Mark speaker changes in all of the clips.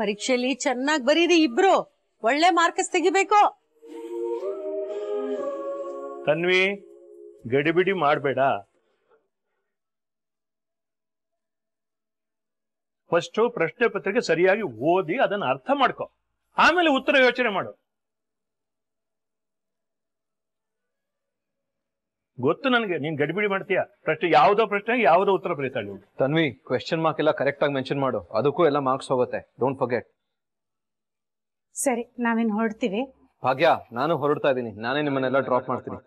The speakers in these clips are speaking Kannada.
Speaker 1: ಪರೀಕ್ಷೆಲಿ ಚೆನ್ನಾಗಿ ಬರೀರಿ ಇಬ್ರು ಒಳ್ಳೆ ಮಾರ್ಕ್ಸ್ ತೆಗಿಬೇಕು ತನ್ವಿ ಗಡಿಬಿಡಿ ಮಾಡಬೇಡ ಫಸ್ಟ್ ಪ್ರಶ್ನೆ ಪತ್ರಿಕೆ ಸರಿಯಾಗಿ ಓದಿ ಅದನ್ನ ಅರ್ಥ ಮಾಡ್ಕೋ ಆಮೇಲೆ ಉತ್ತರ ಯೋಚನೆ ಮಾಡು ಗೊತ್ತು ನನಗೆ ನೀನ್ ಗಡಿಬಿಡಿ ಮಾಡ್ತೀಯ ಪ್ರಶ್ನೆ ಯಾವ್ದೋ ಪ್ರಶ್ನೆ ಯಾವ್ದೋ ಉತ್ತರ ಬರೀತಾಳೆ ತನ್ವಿ ಕ್ವೆಶನ್ ಮಾರ್ಕ್ ಎಲ್ಲ ಕರೆಕ್ಟ್ ಆಗಿ ಮೆನ್ಷನ್ ಮಾಡು ಅದಕ್ಕೂ ಎಲ್ಲ ಮಾರ್ಕ್ಸ್ ಹೋಗುತ್ತೆ ಡೋಂಟ್ ಫರ್ಗೆಟ್ ಸರಿ ನಾವೇನ್ ಹೊರಡ್ತೀವಿ ಭಾಗ್ಯ ನಾನು ಹೊರಡ್ತಾ ಇದ್ದೀನಿ ನಾನೇ ನಿಮ್ಮನ್ನೆಲ್ಲ ಡ್ರಾಪ್ ಮಾಡ್ತೀನಿ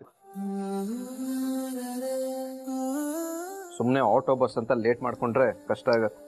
Speaker 1: ಸುಮ್ನೆ ಆಟೋ ಬಸ್ ಅಂತ ಲೇಟ್ ಮಾಡ್ಕೊಂಡ್ರೆ ಕಷ್ಟ ಆಗುತ್ತೆ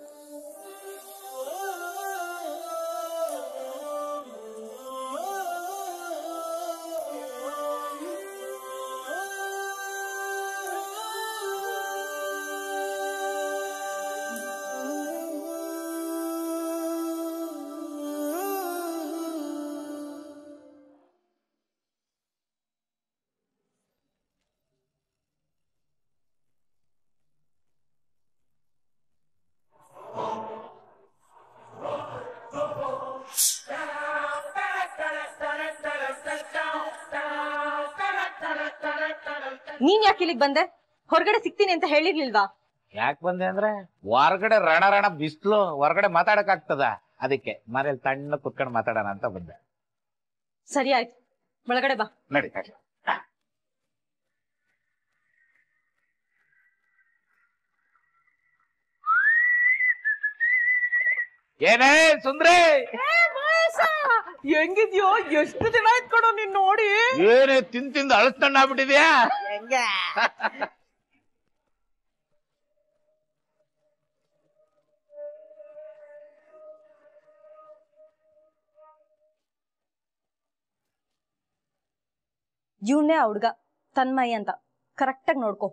Speaker 1: ನೀನ್ ಯಾಕೆ ಇಲ್ಲಿಗೆ ಬಂದೆ ಹೊರಗಡೆ ಸಿಗ್ತೀನಿ ಅಂತ ಹೇಳಿರ್ಲಿಲ್ವಾ ಯಾಕೆ ಬಂದೆ ಅಂದ್ರೆ ಹೊರಗಡೆ ರಣ ರಣ ಬಿಸ್ಲು ಹೊರಗಡೆ ಮಾತಾಡಕ್ ಆಗ್ತದ ಅದಕ್ಕೆ ಮನೇಲಿ ತಣ್ಣ ಕುತ್ಕೊಂಡು ಮಾತಾಡೋಣ ಅಂತ ಬಂದೆ ಸರಿ ಆಯ್ತು ಒಳಗಡೆ ಬಾ ನಡಿ ಏನೇ ಸುಂದ್ರಿ ಹೆಂಗಿದ್ಯೋ ಎಷ್ಟು ದಿನ ಆಯ್ತು ಕಣೋ ನೀನ್ ನೋಡಿ ಏನೇ ತಿನ್ ತಿಂದು ಅಳಸ್ತಣ್ಣ ಆಗ್ಬಿಟ್ಟಿದ್ಯಾ ಹೆಂಗೆ ಇವನೇ ಹುಡ್ಗ ತನ್ಮಯಿ ಅಂತ ಕರೆಕ್ಟ್ ಆಗಿ ನೋಡ್ಕೋ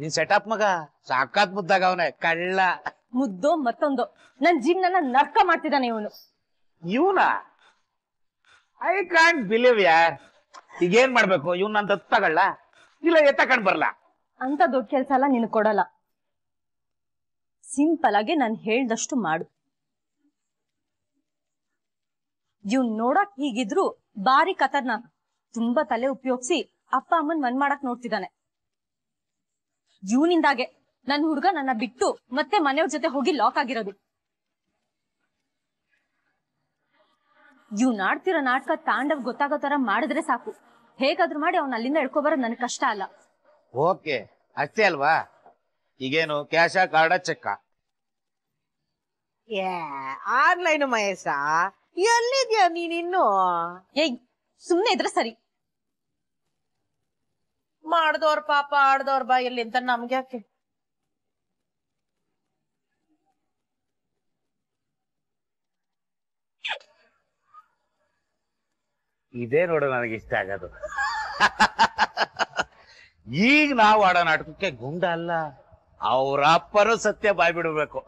Speaker 1: ನೀನ್ ಸೆಟಪ್ ಮಗ ಸಾಕಾತ್ ಮುದ್ದಾಗ ಅವನೇ ಕಳ್ಳ ಮುದ್ದೋ ಮತ್ತೊಂದು ನನ್ ಜೀವನ ನರ್ಕ ಮಾಡ್ತಿದ್ದಾನೆ ಇವನು ಇವನ ಐ ಕ್ಯಾಂಟ್ ಬಿಲೀವ್ ಯಾರ್ ಈಗ ಏನ್ ಮಾಡ್ಬೇಕು ಇವ್ನ ಅಂತ ತಗೊಳ್ಳ ಇಲ್ಲ ಎತ್ತಕೊಂಡ್ ಬರಲ್ಲ ಅಂತ ದೊಡ್ಡ ಕೆಲ್ಸ ಎಲ್ಲ ನಿನ್ ಕೊಡಲ್ಲ ಸಿಂಪಲ್ ಆಗಿ ನಾನು ಹೇಳ್ದಷ್ಟು ಮಾಡು ಇವ್ ನೋಡಕ್ ಹೀಗಿದ್ರು ಬಾರಿ ನಾನು ತುಂಬಾ ತಲೆ ಉಪಯೋಗಿಸಿ ಅಪ್ಪ ಅಮ್ಮನ್ ಮನ್ ಮಾಡಕ್ ನೋಡ್ತಿದ್ದಾನೆ ಇವನಿಂದಾಗೆ ನನ್ ಹುಡುಗ ನನ್ನ ಬಿಟ್ಟು ಮತ್ತೆ ಮನೆಯವ್ರ ಜೊತೆ ಹೋಗಿ ಲಾಕ್ ಆಗಿರೋದು ಇವ್ ನಾಡ್ತಿರೋ ನಾಟಕ ತಾಂಡವ್ ಗೊತ್ತಾಗೋ ತರ ಮಾಡಿದ್ರೆ ಸಾಕು ಹೇಗಾದ್ರೂ ಮಾಡಿ ಅವ್ನ ಅಲ್ಲಿಂದ ಎಳ್ಕೊಬಾರ ನನ್ ಕಷ್ಟ ಅಲ್ಲ ಓಕೆ ಅಷ್ಟೇ ಅಲ್ವಾ ಈಗೇನು cash card cheque online Mahesh ಎಲ್ಲಿದ್ಯಾ ನೀನಿನ್ನು ಏಯ್ ಸುಮ್ನೆ ಇದ್ರೆ ಸರಿ ಮಾಡ್ದೋರ್ ಪಾಪ ಆಡ್ದೋರ್ ಬಾ ಎಲ್ಲಿ ಅಂತ ಯಾಕೆ ಇದೇ ನೋಡು ನನಗೆ ಇಷ್ಟ ಆಗೋದು ಈಗ ನಾವು ಆಡೋ ನಾಟಕಕ್ಕೆ ಗುಂಡ ಅಲ್ಲ ಅವರಪ್ಪರು ಸತ್ಯ ಸತ್ಯ ಬಾಯ್ಬಿಡ್ಬೇಕು